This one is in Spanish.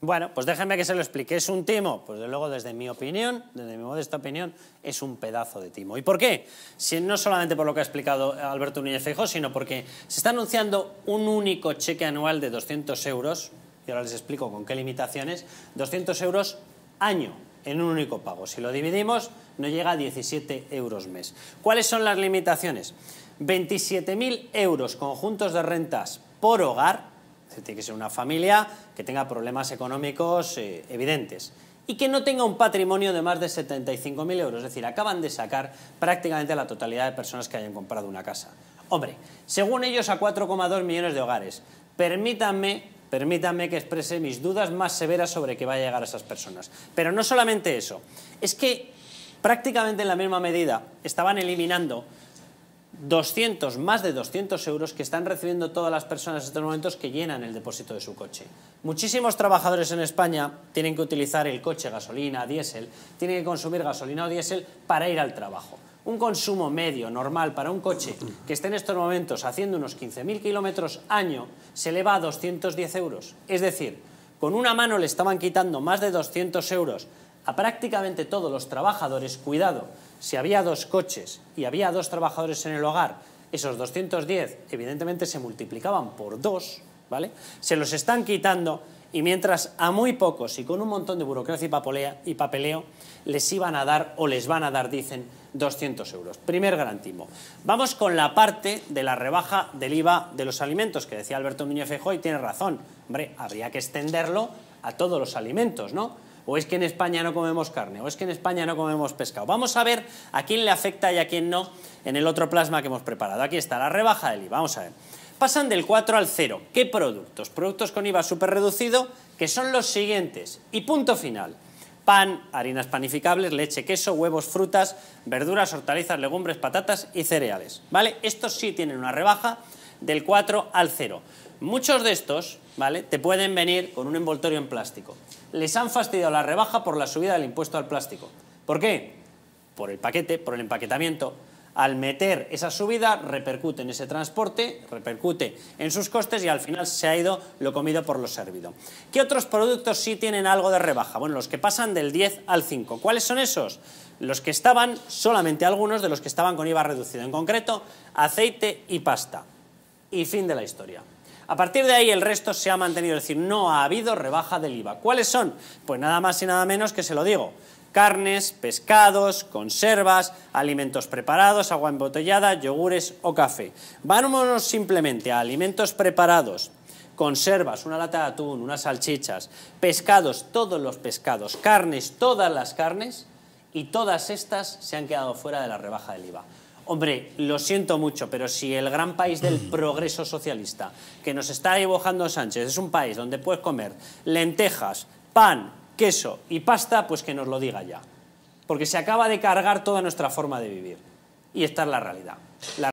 Bueno, pues déjenme que se lo explique. ¿Es un timo? Pues de luego, desde mi opinión, desde mi modesta opinión, es un pedazo de timo. ¿Y por qué? Si, no solamente por lo que ha explicado Alberto Núñez Feijó, sino porque se está anunciando un único cheque anual de 200 euros, y ahora les explico con qué limitaciones, 200 euros año en un único pago. Si lo dividimos, no llega a 17 euros mes. ¿Cuáles son las limitaciones? 27.000 euros conjuntos de rentas por hogar, tiene que ser una familia que tenga problemas económicos eh, evidentes y que no tenga un patrimonio de más de 75.000 euros. Es decir, acaban de sacar prácticamente la totalidad de personas que hayan comprado una casa. Hombre, según ellos a 4,2 millones de hogares. Permítanme, permítanme que exprese mis dudas más severas sobre qué va a llegar a esas personas. Pero no solamente eso, es que prácticamente en la misma medida estaban eliminando 200, más de 200 euros que están recibiendo todas las personas en estos momentos que llenan el depósito de su coche. Muchísimos trabajadores en España tienen que utilizar el coche gasolina, diésel, tienen que consumir gasolina o diésel para ir al trabajo. Un consumo medio, normal, para un coche que esté en estos momentos haciendo unos 15.000 kilómetros año, se eleva a 210 euros. Es decir, con una mano le estaban quitando más de 200 euros a prácticamente todos los trabajadores, cuidado, si había dos coches y había dos trabajadores en el hogar, esos 210 evidentemente se multiplicaban por dos, ¿vale? Se los están quitando y mientras a muy pocos y con un montón de burocracia y, y papeleo les iban a dar o les van a dar, dicen, 200 euros. Primer garantismo. Vamos con la parte de la rebaja del IVA de los alimentos, que decía Alberto Muñoz Fejo y tiene razón. Hombre, habría que extenderlo a todos los alimentos, ¿no? o es que en España no comemos carne, o es que en España no comemos pescado. Vamos a ver a quién le afecta y a quién no en el otro plasma que hemos preparado. Aquí está, la rebaja del IVA, vamos a ver. Pasan del 4 al 0. ¿Qué productos? Productos con IVA súper reducido, que son los siguientes. Y punto final pan, harinas panificables, leche, queso, huevos, frutas, verduras, hortalizas, legumbres, patatas y cereales. ¿Vale? Estos sí tienen una rebaja del 4 al 0. Muchos de estos, ¿vale? Te pueden venir con un envoltorio en plástico. Les han fastidiado la rebaja por la subida del impuesto al plástico. ¿Por qué? Por el paquete, por el empaquetamiento. Al meter esa subida, repercute en ese transporte, repercute en sus costes y al final se ha ido lo comido por lo servido. ¿Qué otros productos sí tienen algo de rebaja? Bueno, los que pasan del 10 al 5. ¿Cuáles son esos? Los que estaban, solamente algunos de los que estaban con IVA reducido, en concreto aceite y pasta. Y fin de la historia. A partir de ahí el resto se ha mantenido, es decir, no ha habido rebaja del IVA. ¿Cuáles son? Pues nada más y nada menos que se lo digo. Carnes, pescados, conservas, alimentos preparados, agua embotellada, yogures o café. Vámonos simplemente a alimentos preparados, conservas, una lata de atún, unas salchichas, pescados, todos los pescados, carnes, todas las carnes, y todas estas se han quedado fuera de la rebaja del IVA. Hombre, lo siento mucho, pero si el gran país del mm. progreso socialista que nos está dibujando Sánchez es un país donde puedes comer lentejas, pan, queso y pasta, pues que nos lo diga ya. Porque se acaba de cargar toda nuestra forma de vivir. Y esta es la realidad.